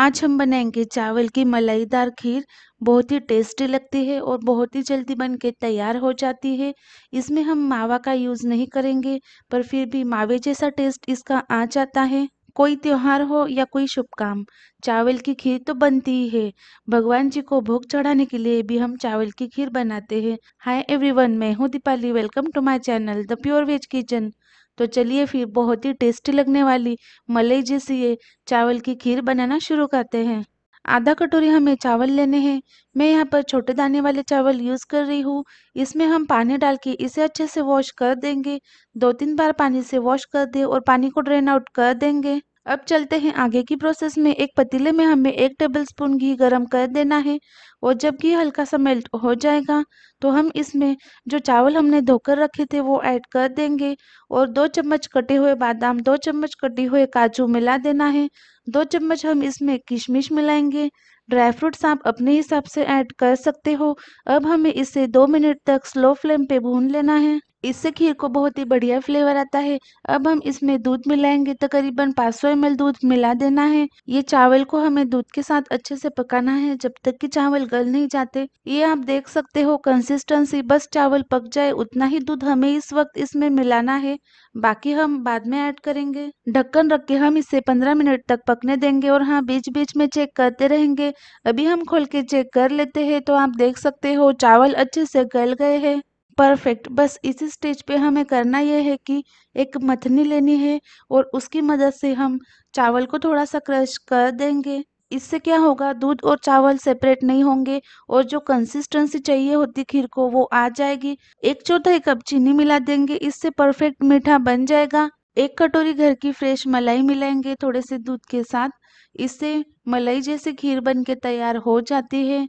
आज हम बनाएंगे चावल की मलाईदार खीर बहुत ही टेस्टी लगती है और बहुत ही जल्दी बन के तैयार हो जाती है इसमें हम मावा का यूज़ नहीं करेंगे पर फिर भी मावे जैसा टेस्ट इसका आ जाता है कोई त्यौहार हो या कोई शुभ काम चावल की खीर तो बनती ही है भगवान जी को भोग चढ़ाने के लिए भी हम चावल की खीर बनाते हैं हाय एवरीवन मैं हूँ Deepali welcome to my channel the pure veg kitchen तो चलिए फिर बहुत ही टेस्टी लगने वाली मलई जैसी ये चावल की खीर बनाना शुरू करते हैं आधा कटोरी हमें चावल लेने हैं मैं यहाँ पर छोटे दाने वाले चावल यूज़ कर रही हूँ इसमें हम पानी डाल के इसे अच्छे से वॉश कर देंगे दो तीन बार पानी से वॉश कर दे और पानी को ड्रेन आउट कर देंगे अब चलते हैं आगे की प्रोसेस में एक पतीले में हमें एक टेबलस्पून घी गरम कर देना है और जब घी हल्का सा मेल्ट हो जाएगा तो हम इसमें जो चावल हमने धोकर रखे थे वो ऐड कर देंगे और दो चम्मच कटे हुए बादाम दो चम्मच कटे हुए काजू मिला देना है दो चम्मच हम इसमें किशमिश मिलाएंगे ड्राई फ्रूट्स आप अपने हिसाब से ऐड कर सकते हो अब हमें इसे दो मिनट तक स्लो फ्लेम पे भून लेना है इससे खीर को बहुत ही बढ़िया फ्लेवर आता है अब हम इसमें दूध मिलाएंगे तकरीबन तो 500 सौ दूध मिला देना है ये चावल को हमें दूध के साथ अच्छे से पकाना है जब तक कि चावल गल नहीं जाते ये आप देख सकते हो कंसिस्टेंसी बस चावल पक जाए उतना ही दूध हमें इस वक्त इसमें मिलाना है बाकी हम बाद में ऐड करेंगे ढक्कन रख के हम इसे 15 मिनट तक पकने देंगे और हाँ बीच बीच में चेक करते रहेंगे अभी हम खोल के चेक कर लेते हैं तो आप देख सकते हो चावल अच्छे से गल गए हैं परफेक्ट बस इसी स्टेज पे हमें करना यह है कि एक मथनी लेनी है और उसकी मदद से हम चावल को थोड़ा सा क्रश कर देंगे इससे क्या होगा दूध और चावल सेपरेट नहीं होंगे और जो कंसिस्टेंसी चाहिए होती खीर को वो आ जाएगी एक चौथाई कप चीनी मिला देंगे इससे परफेक्ट मीठा बन जाएगा एक कटोरी घर की फ्रेश मलाई मिलाएंगे थोड़े से दूध के साथ इससे मलाई जैसी खीर बन के तैयार हो जाती है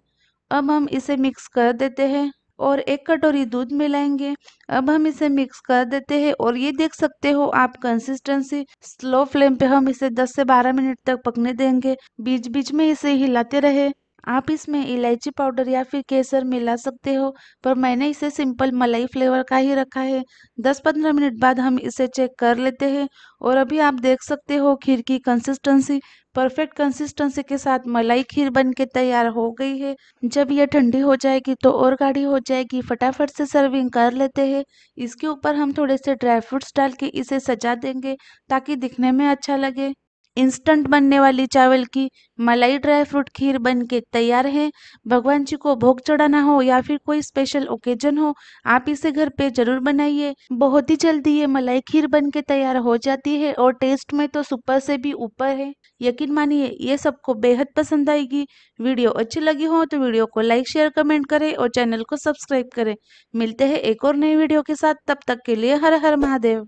अब हम इसे मिक्स कर देते हैं और एक कटोरी दूध मिलाएंगे अब हम इसे मिक्स कर देते हैं और ये देख सकते हो आप कंसिस्टेंसी स्लो फ्लेम पे हम इसे 10 से 12 मिनट तक पकने देंगे बीच बीच में इसे हिलाते रहे आप इसमें इलायची पाउडर या फिर केसर मिला सकते हो पर मैंने इसे सिंपल मलाई फ्लेवर का ही रखा है 10-15 मिनट बाद हम इसे चेक कर लेते हैं और अभी आप देख सकते हो खीर की कंसिस्टेंसी परफेक्ट कंसिस्टेंसी के साथ मलाई खीर बन के तैयार हो गई है जब यह ठंडी हो जाएगी तो और गाढ़ी हो जाएगी फटाफट से सर्विंग कर लेते हैं इसके ऊपर हम थोड़े से ड्राई फ्रूट्स डाल के इसे सजा देंगे ताकि दिखने में अच्छा लगे इंस्टेंट बनने वाली चावल की मलाई ड्राई फ्रूट खीर बन के तैयार है भगवान जी को भोग चढ़ाना हो या फिर कोई स्पेशल ओकेजन हो आप इसे घर पे जरूर बनाइए बहुत ही जल्दी ये मलाई खीर बन के तैयार हो जाती है और टेस्ट में तो सुपर से भी ऊपर है यकीन मानिए ये सबको बेहद पसंद आएगी वीडियो अच्छी लगी हो तो वीडियो को लाइक शेयर कमेंट करें और चैनल को सब्सक्राइब करें मिलते हैं एक और नई वीडियो के साथ तब तक के लिए हर हर महादेव